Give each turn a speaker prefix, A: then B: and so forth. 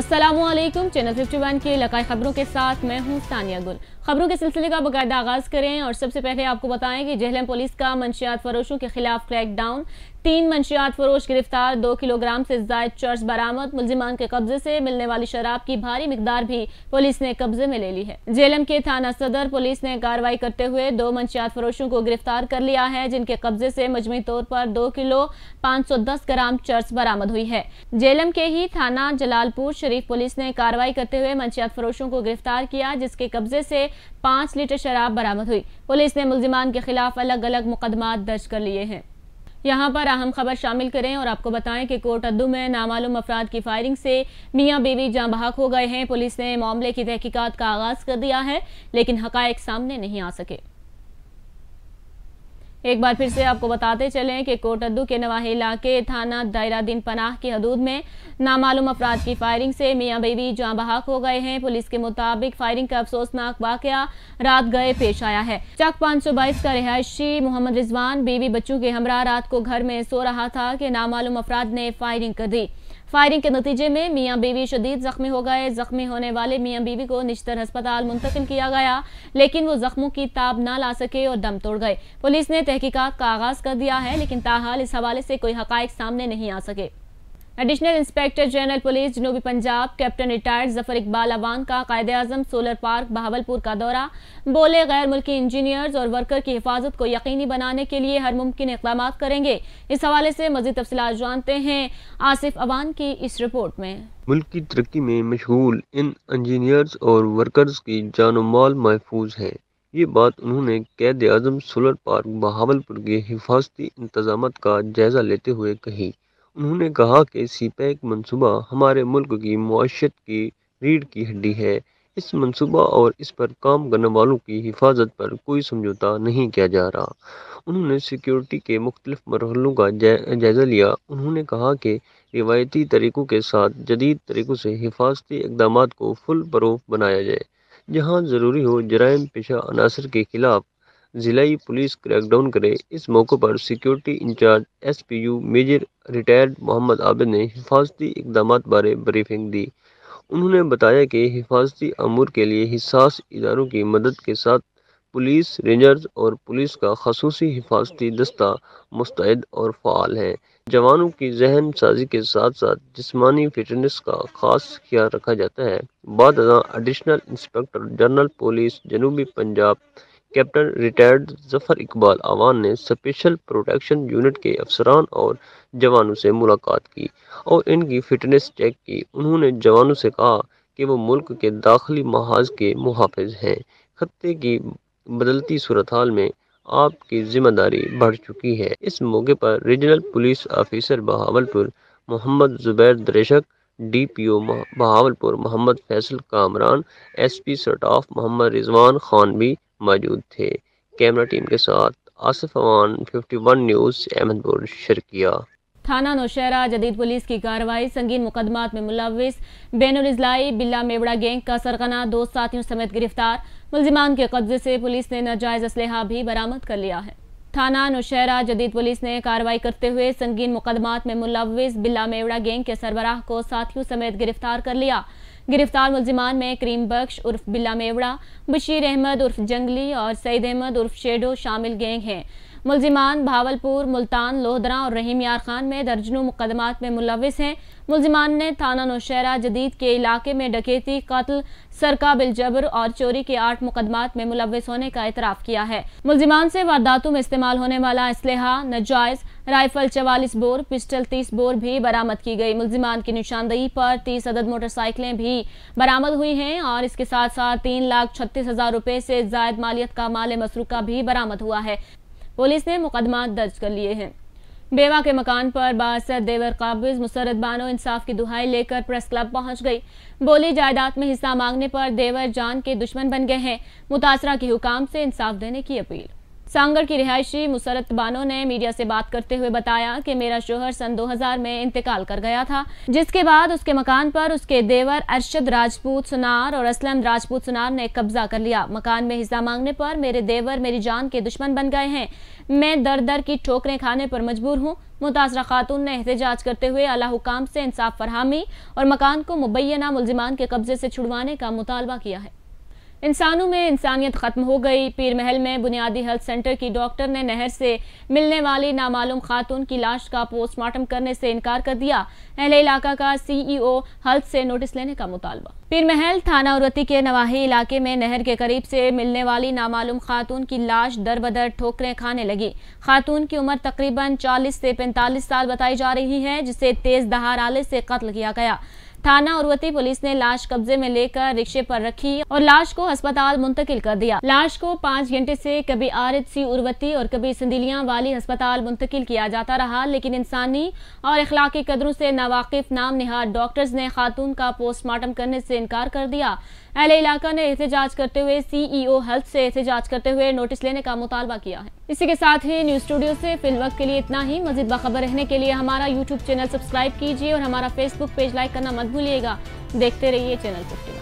A: Aslam channel 51 के लकाई खबरों के साथ मैं हूं सानिया गुल खबरों के सिलसिले का बाकायदा आगाज करें और सबसे पहले आपको बताएं कि जहलम पुलिस का मंशियात फरोशों के खिलाफ क्रैकडाउन तीन मंशियात फरोश गिरफ्तार दो किलोग्राम से जायद चर्च बरामद मुलजिमान के कब्जे से मिलने वाली शराब की भारी मकदार भी पुलिस ने कब्जे में ले ली है जेलम के थाना सदर पुलिस ने कार्रवाई करते हुए दो मंशियात फरोशों को गिरफ्तार कर लिया है जिनके कब्जे से मजमू तौर पर दो किलो पाँच सौ दस ग्राम चर्च बरामद हुई है जेलम के ही थाना जलालपुर शरीफ पुलिस ने कार्रवाई करते हुए मंशियात फरोशों को गिरफ्तार किया जिसके कब्जे से पांच लीटर शराब बरामद हुई पुलिस ने मुलजिमान के खिलाफ अलग अलग मुकदमा दर्ज कर लिए हैं यहाँ पर अहम खबर शामिल करें और आपको बताएं कि कोर्ट अद्दू में नामालूम अफराद की फायरिंग से मियाँ बीवी जहाँ बहाक हो गए हैं पुलिस ने मामले की तहकीकात का आगाज कर दिया है लेकिन हकायक सामने नहीं आ सके एक बार फिर से आपको बताते चलें कि कोटद्दू के नवाही इलाके थाना दायरा दिन पनाह की हदूद में नामालूम अफराद की फायरिंग से मियाँ बेबी जहाँ बहाक हो गए हैं पुलिस के मुताबिक फायरिंग का अफसोसनाक वाकया रात गए पेश आया है चक 522 का रिहायशी मोहम्मद रिजवान बीवी बच्चों के हमरा रात को घर में सो रहा था कि नामालूम अफराद ने फायरिंग कर दी फायरिंग के नतीजे में मियाँ बीवी शदीद जख्मी हो गए जख्मी होने वाले मियाँ बीवी को निश्तर अस्पताल मुंतकिल किया गया लेकिन वो जख्मों की ताब ना ला सके और दम तोड़ गए पुलिस ने तहकीकात का आगाज कर दिया है लेकिन ताहाल इस हवाले से कोई हक सामने नहीं आ सके एडिशनल इंस्पेक्टर जनरल पुलिस जनूबी पंजाब कैप्टन रिटायर्ड जफर इकबाल अवान का कायद अजम सोलर पार्क बहावलपुर का दौरा बोले गैर मुल्की इंजीनियर्स और वर्कर की हिफाजत को यकीनी बनाने के लिए हर मुमकिन इकदाम करेंगे इस हवाले से मजीद तफसलत जानते हैं आसिफ अवान की इस रिपोर्ट में
B: मुल्क की तरक्की में मशहूल इन इंजीनियर्स और वर्कर्स की जान माल महफूज है ये बात उन्होंने कैद आजम सोलर पार्क बहावलपुर के हिफाजती इंतजाम का जायजा लेते हुए कही उन्होंने कहा कि सी पैक मनसूबा हमारे मुल्क की मीशत की रीढ़ की हड्डी है इस मनसूबा और इस पर काम करने वालों की हिफाजत पर कोई समझौता नहीं किया जा रहा उन्होंने सिक्योरिटी के मुख्तलिफ मरहलों का जायज़ा लिया उन्होंने कहा कि रिवायती तरीक़ों के साथ जदीद तरीक़ों से हिफाजती इकदाम को फुल प्रूफ बनाया जाए जहाँ ज़रूरी हो जराइम पेशा अनासर के ख़िलाफ़ जिलाई पुलिस क्रैकडाउन करे इस मौके पर security incharge S P U major retired Mohammad Abid ने हिफाजती इकदाम बारे ब्रीफिंग दी उन्होंने बताया कि हिफाजती अमूर के लिए हिसास इदारों की मदद के साथ पुलिस रेंजर्स और पुलिस का खसूसी हिफाजती दस्ता मुस्तैद और फ़ाल है जवानों की जहन साजी के साथ साथ जिसमानी फिटनेस का खास ख्याल रखा जाता है बाद एडिशनल इंस्पेक्टर जनरल पुलिस जनूबी पंजाब कैप्टन रिटायर्ड जफर इकबाल अवान ने स्पेशल प्रोटेक्शन यूनिट के अफसरान और जवानों से मुलाकात की और इनकी फ़िटनेस चेक की उन्होंने जवानों से कहा कि वो मुल्क के दाखिली महाज के मुहाफ़ हैं खत्ते की बदलती सूरत हाल में आपकी जिम्मेदारी बढ़ चुकी है इस मौके पर regional police officer Bahawalpur Mohammad Zubair दरेशक D P O Bahawalpur Mohammad Faisal Kamran S P staff Mohammad Rizwan Khan भी मौजूद थे कैमरा टीम के साथ आसिफ अवान 51 न्यूज़ अहमदपुर शर्किया
A: थाना नौशहरा जदीद पुलिस की कार्रवाई संगीन मुकदमा में मुलविस बैन बिल्ला मेवड़ा गैंग का सरगना दो साथियों समेत गिरफ्तार मुलजिमान के कब्जे से पुलिस ने नाजायज इसलहा भी बरामद कर लिया है थाना नौशहरा जदीद पुलिस ने कार्रवाई करते हुए संगीन मुकदमा में मुलविस बिल्ला मेवड़ा गैंग के सरबराह को साथियों समेत गिरफ्तार कर लिया गिरफ्तार मुलजमान में करीम बख्श उर्फ बिल्ला मेवड़ा बशीर अहमद उर्फ जंगली और सईद अहमद उर्फ शेडो शामिल गैंग हैं मुलजिमान भावलपुर मुल्तान लोहदरा और रहीम यार खान में दर्जनों मुकदमात में मुलविस हैं मुलजिमान ने थाना नौशहरा जदीद के इलाके में डकेती कत्ल सरका जबर और चोरी के आठ मुकदमात में मुलविस होने का इतराफ़ किया है मुलजिमान से वारदातों में इस्तेमाल होने वाला इसलहा नजायज़ राइफल चवालीस बोर पिस्टल तीस बोर भी बरामद की गई मुलजिमान की निशानदही पर तीस अदद मोटरसाइकिलें भी बरामद हुई हैं और इसके साथ साथ तीन लाख छत्तीस हजार रुपए से जायद मालियत का माल मसरूका भी बरामद हुआ है पुलिस ने मुकदमा दर्ज कर लिए हैं बेवा के मकान पर बासर देवर काबिज मुसरत बानो इंसाफ की दुहाई लेकर प्रेस क्लब पहुंच गई बोली जायदाद में हिस्सा मांगने पर देवर जान के दुश्मन बन गए हैं मुतासरा के हुकाम से इंसाफ देने की अपील सांगड़ की रिहायशी मुसरत बानो ने मीडिया से बात करते हुए बताया कि मेरा शोहर सन 2000 में इंतकाल कर गया था जिसके बाद उसके मकान पर उसके देवर अरशद राजपूत सुनार और असलम राजपूत सुनार ने कब्जा कर लिया मकान में हिस्सा मांगने पर मेरे देवर मेरी जान के दुश्मन बन गए हैं मैं दर दर की ठोकरें खाने पर मजबूर हूँ मुतासरा खातून ने एहतजाज करते हुए अला हुकाम से इंसाफ फरहमी और मकान को मुबैना मुलजिमान के कब्जे से छुड़वाने का मुतालबा किया है इंसानों में इंसानियत ख़त्म हो गई पीर महल में बुनियादी हेल्थ सेंटर की डॉक्टर ने नहर से मिलने वाली नामालूम खातून की लाश का पोस्टमार्टम करने से इनकार कर दिया अहले इलाका का सीईओ हेल्थ से नोटिस लेने का मुतालबा पीर महल थाना उरती के नवाही इलाके में नहर के करीब से मिलने वाली नामालूम खातून की लाश दर बदर ठोकरें खाने लगी खातून की उम्र तकरीबन चालीस से पैंतालीस साल बताई जा रही है जिसे तेज दहार आले से कत्ल किया गया थाना उर्वती पुलिस ने लाश कब्जे में लेकर रिक्शे पर रखी और लाश को अस्पताल मुंतकिल कर दिया लाश को पाँच घंटे से कभी आर एच सी उर्वती और कभी सिंधिलियां वाली अस्पताल मुंतकिल किया जाता रहा लेकिन इंसानी और इखलाकी कदरों से नावाकिफ नाम निहार डॉक्टर्स ने खातून का पोस्टमार्टम करने से इनकार कर दिया अहले इलाका ने एहतजाज करते हुए सीईओ e हेल्थ से एहतजाज करते हुए नोटिस लेने का मुतालबा किया है इसी के साथ ही न्यूज स्टूडियो से फिल वक्त के लिए इतना ही मजीद बाखबर रहने के लिए हमारा यूट्यूब चैनल सब्सक्राइब कीजिए और हमारा फेसबुक पेज लाइक करना मत भूलिएगा देखते रहिए चैनल फिफ्टी